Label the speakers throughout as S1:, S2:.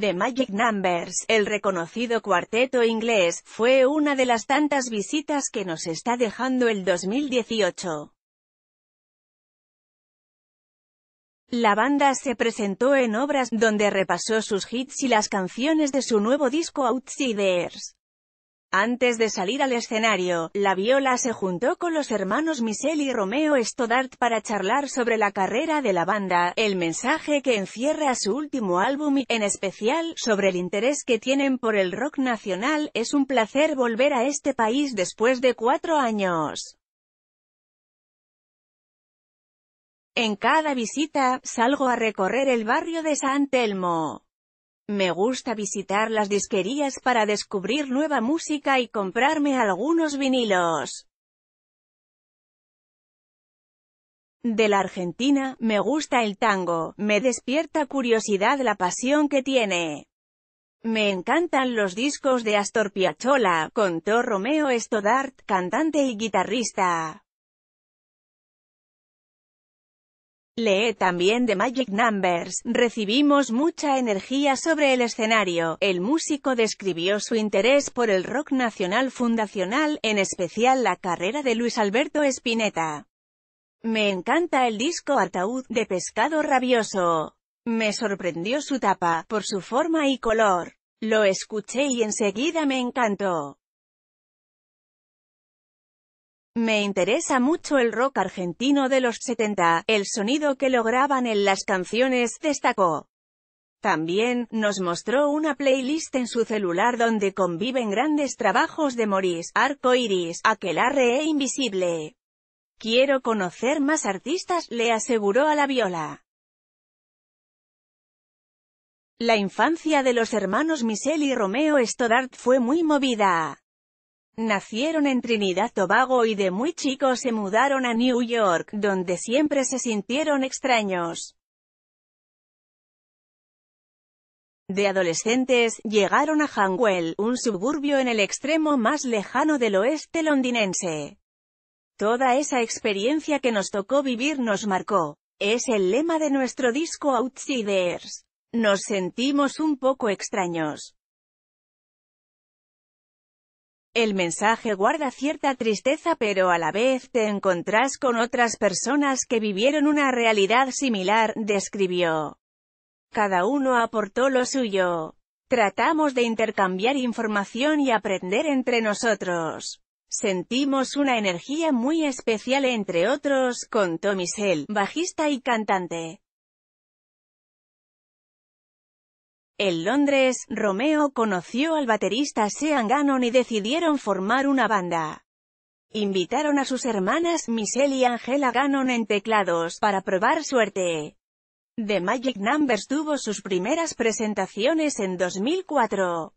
S1: The Magic Numbers, el reconocido cuarteto inglés, fue una de las tantas visitas que nos está dejando el 2018. La banda se presentó en obras, donde repasó sus hits y las canciones de su nuevo disco Outsiders. Antes de salir al escenario, la viola se juntó con los hermanos Michelle y Romeo Stoddart para charlar sobre la carrera de la banda, el mensaje que encierra su último álbum y, en especial, sobre el interés que tienen por el rock nacional. Es un placer volver a este país después de cuatro años. En cada visita, salgo a recorrer el barrio de San Telmo. Me gusta visitar las disquerías para descubrir nueva música y comprarme algunos vinilos. De la Argentina, me gusta el tango, me despierta curiosidad la pasión que tiene. Me encantan los discos de Astor Piazzolla, contó Romeo Stoddart, cantante y guitarrista. Lee también de Magic Numbers, recibimos mucha energía sobre el escenario. El músico describió su interés por el rock nacional fundacional, en especial la carrera de Luis Alberto Spinetta. Me encanta el disco Ataúd, de Pescado Rabioso. Me sorprendió su tapa, por su forma y color. Lo escuché y enseguida me encantó. Me interesa mucho el rock argentino de los 70, el sonido que lograban en las canciones, destacó. También, nos mostró una playlist en su celular donde conviven grandes trabajos de Maurice, Arco Iris, Aquelarre e Invisible. Quiero conocer más artistas, le aseguró a la viola. La infancia de los hermanos Michelle y Romeo Stoddart fue muy movida. Nacieron en Trinidad Tobago y de muy chicos se mudaron a New York, donde siempre se sintieron extraños. De adolescentes, llegaron a Hanwell, un suburbio en el extremo más lejano del oeste londinense. Toda esa experiencia que nos tocó vivir nos marcó. Es el lema de nuestro disco Outsiders. Nos sentimos un poco extraños. El mensaje guarda cierta tristeza pero a la vez te encontrás con otras personas que vivieron una realidad similar, describió. Cada uno aportó lo suyo. Tratamos de intercambiar información y aprender entre nosotros. Sentimos una energía muy especial entre otros, contó Michelle, bajista y cantante. En Londres, Romeo conoció al baterista Sean Gannon y decidieron formar una banda. Invitaron a sus hermanas Michelle y Angela Gannon en teclados para probar suerte. The Magic Numbers tuvo sus primeras presentaciones en 2004.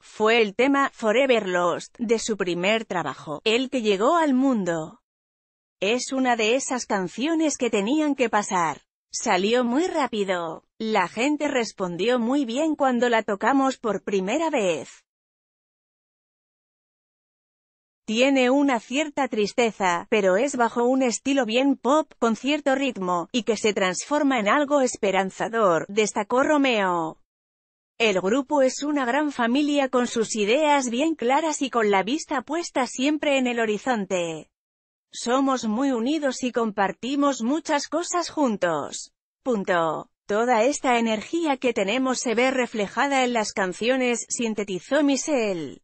S1: Fue el tema Forever Lost de su primer trabajo, el que llegó al mundo. Es una de esas canciones que tenían que pasar. Salió muy rápido. La gente respondió muy bien cuando la tocamos por primera vez. Tiene una cierta tristeza, pero es bajo un estilo bien pop, con cierto ritmo, y que se transforma en algo esperanzador, destacó Romeo. El grupo es una gran familia con sus ideas bien claras y con la vista puesta siempre en el horizonte. Somos muy unidos y compartimos muchas cosas juntos. Punto. Toda esta energía que tenemos se ve reflejada en las canciones, sintetizó Michelle.